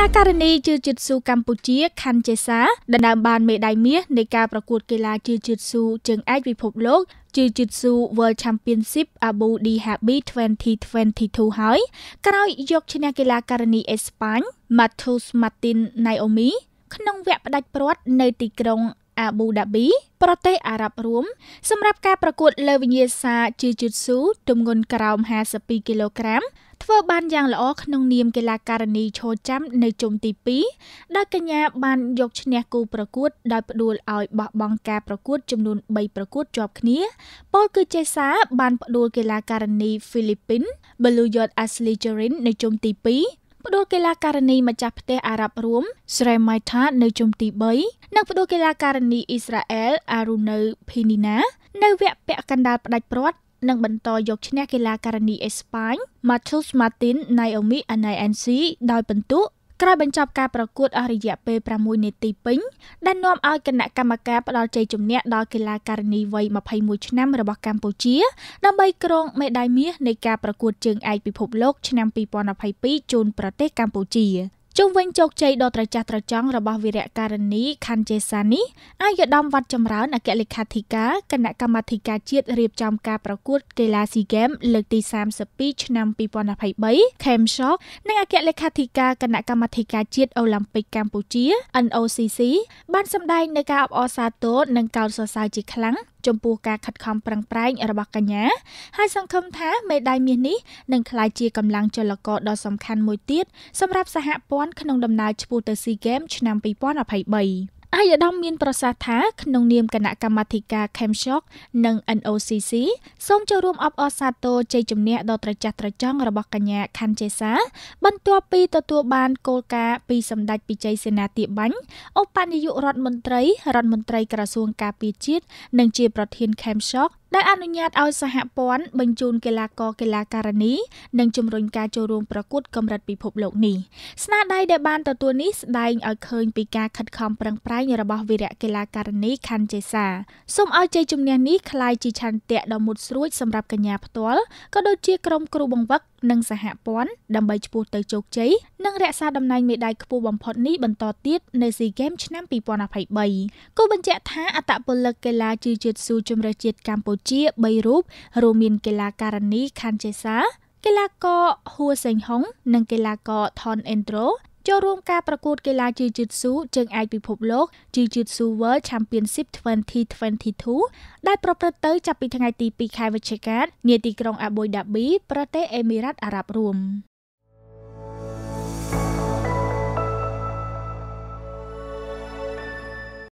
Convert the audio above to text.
ឡាការិនីជឺជិតស៊ូកម្ពុជា ខាន់ចេសាដណ្ដើមបានមេដាយមាសនៃការប្រកួតកីឡាជឺជិតស៊ូជើងឯកពិភពលោកជឺជិតស៊ូ World Championship Abu Dhabi 2022ហើយក្រោយយកឈ្នះកីឡាការិនី អេស្ប៉ាញ Matus Martin Naomi ក្នុងវគ្គផ្ដាច់ព្រាត់នៅទីក្រុងអាប៊ូដាប៊ីប្រទេសអារ៉ាប់រួម សម្រាប់ការប្រកួតលើវិញ្ញាសាជឺជិតស៊ូទម្ងន់ក្រោម52គីឡូក្រាមធ្វើបានយ៉ាងល្អក្នុងនាមកីឡាការិនីឈរចាំនៅជុំទី2ដោយកញ្ញាបានយកឈ្នះគូប្រកួតដោយផ្ដួលឲ្យបោះបង់ការប្រកួត ចំនួន3ប្រកួតជាប់គ្នាពលគឺចេសា បានផ្ដួលកីឡាការិនីហ្វីលីពីន Blue Yard Ashley Jorin នៅជុំទី2ផ្ដួលកីឡាការិនីម្ចាស់ផ្ទះអារ៉ាប់រួម ស្រីម៉ៃថានៅជុំទី3និងផ្ដួលកីឡាការិនីអ៊ីស្រាអែលអារូនៅភីនីណានៅវគ្គពាក់កណ្ដាលផ្ដាច់ព្រាត់នឹងបន្តយកឈ្នះកីឡាការិនីអេស្ប៉ាញ Matheus Martin Naomi Anaensi ដោយពិន្ទុក្រោយបញ្ចប់ការប្រកួតអស់រយៈពេល6នាទីពេញដែលនាំឲ្យគណៈកម្មការផ្ដល់ជ័យជំនះដល់កីឡាការិនីវ័យ21ឆ្នាំរបស់កម្ពុជាដើម្បីគ្រងមេដាយមាសនៃការប្រកួតជើងឯកពិភពលោកឆ្នាំ2022ជូនប្រទេសកម្ពុជា។ជុំវិញជោគជ័យដ៏ត្រចះត្រចង់របស់វីរៈការនីខាន់ជេសានេះអាយដាមវត្តចម្រើនអគ្គលេខាធិការគណៈកម្មាធិការជាតិរៀបចំការប្រកួតកីឡាស៊ីហ្គេមលើកទី32ឆ្នាំ2023ខេមសកនិងអគ្គលេខាធិការគណៈកម្មាធិការជាតិអូឡ িম্প ិកកម្ពុជា NOCC បានសម្ដែងនៅការអបអរសាទរនិងកោតសរសើរជាខ្លាំងចំពោះការខិតខំប្រឹងប្រែងរបស់កញ្ញាហើយសង្ឃឹមថាមេដាយមាសនេះនឹងក្លាយជាកម្លាំងចលករដ៏សំខាន់មួយទៀតសម្រាប់សហព័ន្ធក្នុងដំណើរឆ្ពោះទៅស៊ីហ្គេមឆ្នាំ2023អាយដាមមានប្រសាសន៍ថាក្នុងនាមគណៈកម្មាធិការ Kemshock និង NOCC សូមចូលរួមអបអរសាទរជ័យជំនះដ៏ត្រចះត្រចង់របស់កញ្ញាខាន់ជេសាបន្ទាប់ពីទទួលបានគោលការណ៍ពីសម្ដេចពិជ័យសេនាធិបាញ់ឧបនាយករដ្ឋមន្ត្រីរដ្ឋមន្ត្រីក្រសួងការពារជាតិនិងជាប្រធាន Kemshock ដែលអនុញ្ញាតឲ្យសហព័ន្ធបញ្ជូនកីឡាករកីឡាការិនីនិងជំរុញការចូលរួមប្រកួត កម្រិតពិភពលោកនេះស្នាដៃដែលបានទទួលនេះស្ដែងឲ្យឃើញពីការខិតខំប្រឹងប្រែងរបស់វីរៈកីឡាការិនីខាន់ជេសាសូមឲ្យជ័យជំនះនេះក្លាយជាឆន្ទៈដ៏មុតស្រួចសម្រាប់កញ្ញាផ្ទាល់ក៏ដូចជាក្រុមគ្រូបង្វឹកនិងសហព័ន្ធដើម្បីឈ្មោះទៅជោគជ័យនិងរក្សាតំណែងមេដាយខ្ពស់បំផុតនេះបន្តទៀតនៅ SEA Games ឆ្នាំ2023គូបញ្ជាក់ថាអត្តពលិកកីឡាជឺជាតិស៊ូជម្រើសជាតិកម្ពុជា3រូបរួមមានកីឡាការិនីខាន់ចេសា កីឡាករហួសេងហុងនិងកីឡាករថនអេនត្រូចូលរួមការប្រកួតកីឡាជិះយឺតស៊ូជើងឯកពិភពលោកជិះយឺតស៊ូ World Championship 2022 ដែលប្រព្រឹត្តទៅចាប់ពីថ្ងៃទី2ខែវិច្ឆិកានាទីក្រុងអាប៊ុយដាប៊ីប្រទេសអេមីរ៉ាត់អារ៉ាប់រួម។